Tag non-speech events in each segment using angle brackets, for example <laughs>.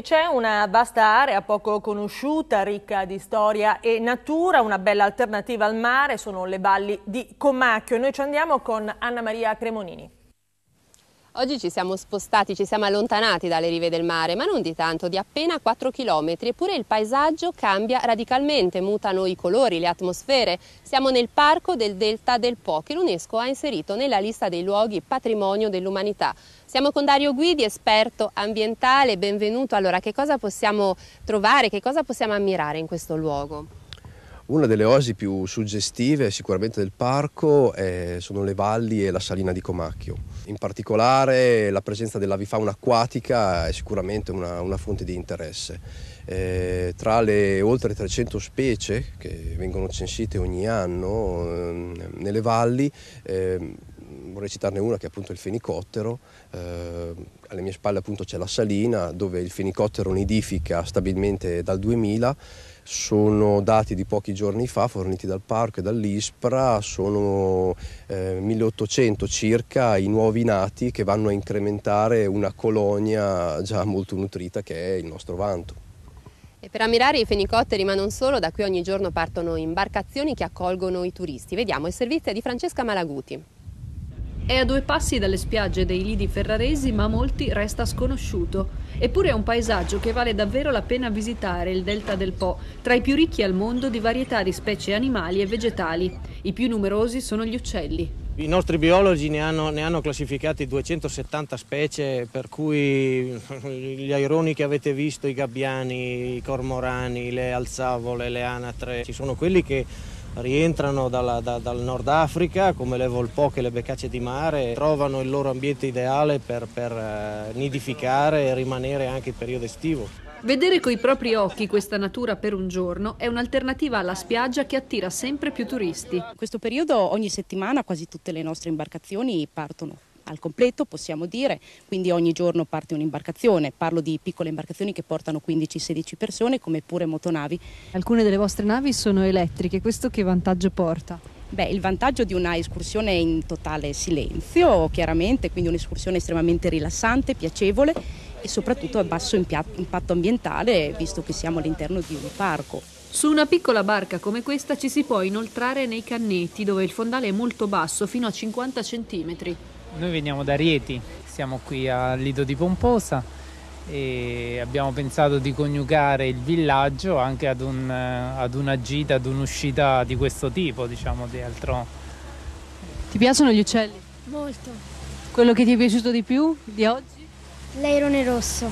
E c'è una vasta area poco conosciuta, ricca di storia e natura, una bella alternativa al mare sono le valli di Comacchio. Noi ci andiamo con Anna Maria Cremonini. Oggi ci siamo spostati, ci siamo allontanati dalle rive del mare, ma non di tanto, di appena 4 km, eppure il paesaggio cambia radicalmente, mutano i colori, le atmosfere. Siamo nel parco del Delta del Po, che l'UNESCO ha inserito nella lista dei luoghi patrimonio dell'umanità. Siamo con Dario Guidi, esperto ambientale, benvenuto. Allora, che cosa possiamo trovare, che cosa possiamo ammirare in questo luogo? Una delle osi più suggestive sicuramente del parco è, eh, sono le valli e la salina di Comacchio. In particolare la presenza dell'avifauna acquatica è sicuramente una, una fonte di interesse. Eh, tra le oltre 300 specie che vengono censite ogni anno eh, nelle valli, eh, vorrei citarne una che è appunto il fenicottero, eh, alle mie spalle appunto c'è la salina dove il fenicottero nidifica stabilmente dal 2000, sono dati di pochi giorni fa forniti dal parco e dall'ISPRA, sono eh, 1800 circa i nuovi nati che vanno a incrementare una colonia già molto nutrita che è il nostro vanto. E per ammirare i fenicotteri, ma non solo, da qui ogni giorno partono imbarcazioni che accolgono i turisti. Vediamo il servizio di Francesca Malaguti. È a due passi dalle spiagge dei lidi ferraresi, ma a molti resta sconosciuto. Eppure è un paesaggio che vale davvero la pena visitare, il delta del Po, tra i più ricchi al mondo di varietà di specie animali e vegetali. I più numerosi sono gli uccelli. I nostri biologi ne hanno, ne hanno classificati 270 specie, per cui <laughs> gli aironi che avete visto, i gabbiani, i cormorani, le alzavole, le anatre, ci sono quelli che rientrano dalla, da, dal Nord Africa come le volpoche e le beccacce di mare, trovano il loro ambiente ideale per, per eh, nidificare e rimanere anche il periodo estivo. Vedere coi propri occhi questa natura per un giorno è un'alternativa alla spiaggia che attira sempre più turisti. In questo periodo ogni settimana quasi tutte le nostre imbarcazioni partono al completo, possiamo dire, quindi ogni giorno parte un'imbarcazione, parlo di piccole imbarcazioni che portano 15-16 persone come pure motonavi. Alcune delle vostre navi sono elettriche, questo che vantaggio porta? Beh, il vantaggio di una escursione in totale silenzio, chiaramente, quindi un'escursione estremamente rilassante, piacevole e soprattutto a basso impatto ambientale visto che siamo all'interno di un parco. Su una piccola barca come questa ci si può inoltrare nei canneti, dove il fondale è molto basso, fino a 50 cm. Noi veniamo da Rieti, siamo qui al Lido di Pomposa e abbiamo pensato di coniugare il villaggio anche ad, un, ad una gita, ad un'uscita di questo tipo, diciamo, di altro. Ti piacciono gli uccelli? Molto. Quello che ti è piaciuto di più di oggi? L'airone rosso.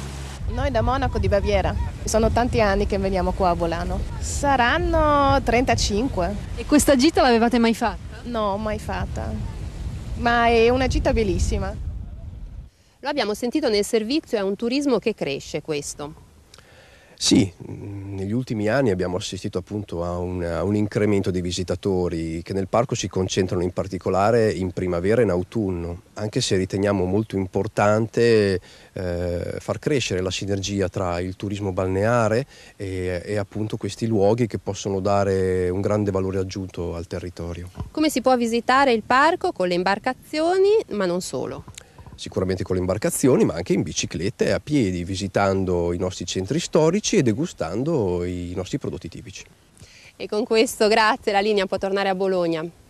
Noi da Monaco di Baviera. Sono tanti anni che veniamo qua a Bolano. Saranno 35. E questa gita l'avevate mai fatta? No, mai fatta. Ma è una gita bellissima. Lo abbiamo sentito nel servizio, è un turismo che cresce questo. Sì, mm, negli ultimi anni abbiamo assistito appunto a un, a un, incremento di visitatori che nel parco si concentrano in particolare in primavera e in autunno, anche se riteniamo molto importante eh, far crescere la sinergia tra il turismo balneare e, e appunto questi luoghi che possono dare un grande valore aggiunto al territorio. Come si può visitare il parco con le imbarcazioni, ma non solo? sicuramente con le imbarcazioni, ma anche in bicicletta e a piedi, visitando i nostri centri storici e degustando i nostri prodotti tipici. E con questo, grazie, la linea può tornare a Bologna.